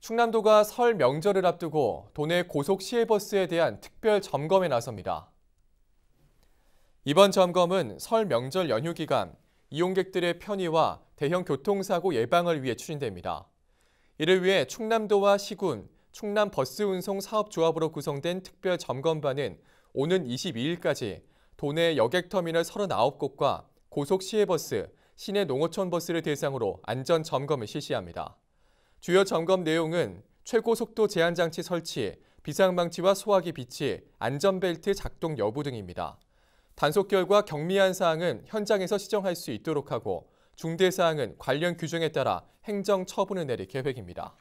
충남도가 설 명절을 앞두고 도내 고속 시외버스에 대한 특별 점검에 나섭니다. 이번 점검은 설 명절 연휴 기간 이용객들의 편의와 대형 교통사고 예방을 위해 추진됩니다. 이를 위해 충남도와 시군, 충남버스운송사업조합으로 구성된 특별 점검반은 오는 22일까지 도내 여객터미널 39곳과 고속시외버스, 시내 농어촌 버스를 대상으로 안전 점검을 실시합니다. 주요 점검 내용은 최고 속도 제한 장치 설치, 비상망치와 소화기 비치, 안전벨트 작동 여부 등입니다. 단속 결과 경미한 사항은 현장에서 시정할 수 있도록 하고 중대 사항은 관련 규정에 따라 행정 처분을 내릴 계획입니다.